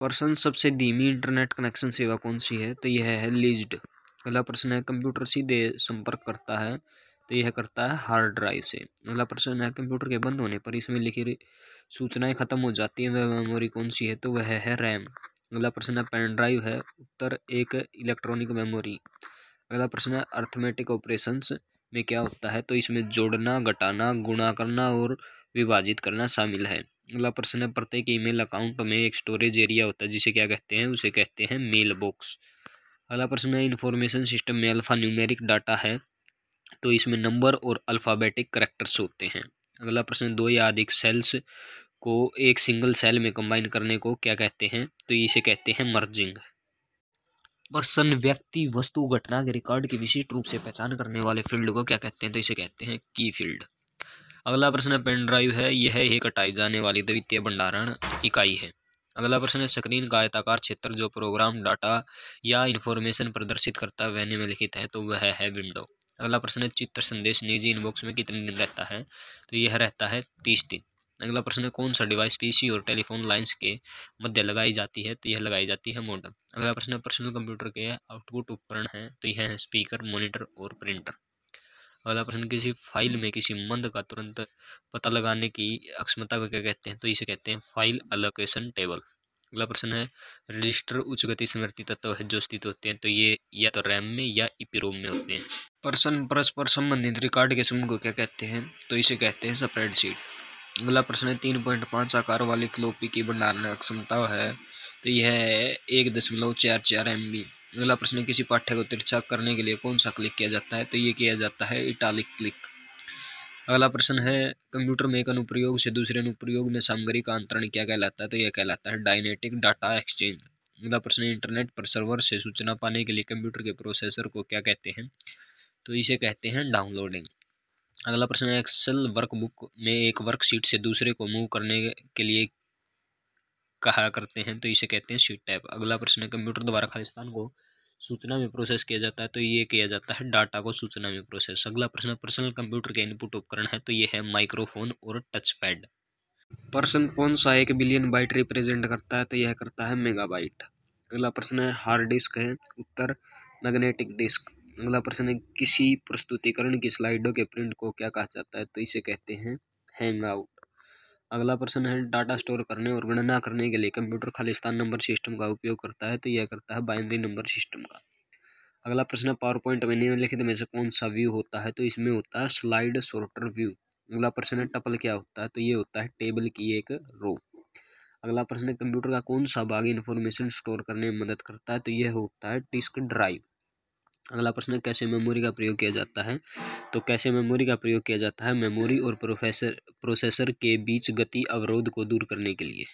person सबसे धीमी internet connection सेवा कौन सी है तो यह है लिज्ड अगला प्रश्न है कंप्यूटर सीधे संपर्क करता है तो यह करता है हार्ड ड्राइव से अगला प्रश्न है कंप्यूटर के बंद होने पर इसमें लिखी सूचनाएं खत्म हो जाती हैं वह मेमोरी कौन सी है तो वह है रैम अगला प्रश्न है पेन ड्राइव है उत्तर एक इलेक्ट्रॉनिक मेमोरी अगला प्रश्न है अर्थमेटिक ऑपरेशंस में क्या होता है तो इसमें जोड़ना घटाना गुणा करना और विभाजित करना शामिल है अगला प्रश्न है प्रत्येक ईमेल अकाउंट में एक स्टोरेज एरिया होता है जिसे क्या कहते हैं उसे कहते हैं मेल बॉक्स अगला प्रश्न है इन्फॉर्मेशन सिस्टम में अल्फ़ा न्यूमेरिक डाटा है तो इसमें नंबर और अल्फ़ाबेटिक करेक्टर्स होते हैं अगला प्रश्न दो या अधिक सेल्स को एक सिंगल सेल में कंबाइन करने को क्या कहते हैं तो इसे कहते हैं मर्जिंग पर्सन व्यक्ति वस्तु घटना के रिकॉर्ड की विशिष्ट रूप से पहचान करने वाले फील्ड को क्या कहते हैं तो इसे कहते हैं की फील्ड अगला प्रश्न है पेन ड्राइव है यह एक हटाई जाने वाली द्वितीय भंडारण इकाई है अगला प्रश्न है स्क्रीन का आयताकार क्षेत्र जो प्रोग्राम डाटा या इन्फॉर्मेशन प्रदर्शित करता है में लिखित है तो वह है विंडो अगला प्रश्न है चित्र संदेश निजी इनबॉक्स में कितने दिन रहता है तो यह रहता है तीस दिन अगला प्रश्न है कौन सा डिवाइस पीसी और टेलीफोन लाइंस के मध्य लगाई जाती है तो यह लगाई जाती है मॉडल अगला प्रश्न है पर्सनल कंप्यूटर के आउटपुट उपकरण है तो यह है स्पीकर मॉनिटर और प्रिंटर अगला प्रश्न किसी फाइल में किसी मंद का तुरंत पता लगाने की अक्षमता को क्या कहते हैं तो इसे कहते हैं फाइल अलोकेशन टेबल अगला प्रश्न है रजिस्टर उच्च गति स्मृति तत्व है जो स्थित होते हैं तो ये या तो रैम में या रोम में होते हैं पर्सन परस्पर संबंधित रिकॉर्ड के समूह को क्या कहते हैं तो इसे कहते हैं स्प्रेडशीट अगला प्रश्न है तीन पॉइंट पाँच आकार वाली फ्लोपी की भंडारण क्षमता है तो यह है एक दशमलव चार चार एम बी अगला प्रश्न किसी पाठ्य को तिरछा करने के लिए कौन सा क्लिक किया जाता है तो ये किया जाता है इटालिक क्लिक अगला प्रश्न है कंप्यूटर में एक अनुप्रयोग से दूसरे अनुप्रयोग में सामग्री का अंतरण क्या कहलाता है तो यह कहलाता है डायनेटिक डाटा एक्सचेंज अगला प्रश्न इंटरनेट पर सर्वर से सूचना पाने के लिए कंप्यूटर के प्रोसेसर को क्या कहते हैं तो इसे कहते हैं डाउनलोडिंग अगला प्रश्न है एक्सेल वर्कबुक में एक वर्कशीट से दूसरे को मूव करने के लिए कहा करते हैं तो इसे कहते हैं शीट टैप अगला प्रश्न है कंप्यूटर द्वारा खालिस्तान को सूचना में प्रोसेस किया जाता है तो ये किया जाता है डाटा को सूचना में प्रोसेस अगला प्रश्न पर्सनल कंप्यूटर के इनपुट उपकरण है तो ये है माइक्रोफोन और टच पैड पर्सन कौन सा एक बिलियन बाइट रिप्रेजेंट करता है तो यह करता है मेगाबाइट अगला प्रश्न है हार्ड डिस्क है उत्तर मैग्नेटिक डिस्क अगला प्रश्न है किसी प्रस्तुतिकरण की स्लाइडों के प्रिंट को क्या कहा जाता है तो इसे कहते हैं हैंग आउट अगला प्रश्न है डाटा स्टोर करने और गणना करने के लिए कंप्यूटर खालिस्तान नंबर सिस्टम का उपयोग करता है तो यह करता है बाइनरी नंबर सिस्टम का अगला प्रश्न है पावर पॉइंट में निम्नलिखित में से कौन सा व्यू होता है तो इसमें होता है स्लाइड सोर्टर व्यू अगला प्रश्न है टपल क्या होता है तो ये होता है टेबल की एक रो अगला प्रश्न है कंप्यूटर का कौन सा भाग इन्फॉर्मेशन स्टोर करने में मदद करता है तो यह होता है डिस्क ड्राइव अगला प्रश्न कैसे मेमोरी का प्रयोग किया जाता है तो कैसे मेमोरी का प्रयोग किया जाता है मेमोरी और प्रोफेसर प्रोसेसर के बीच गति अवरोध को दूर करने के लिए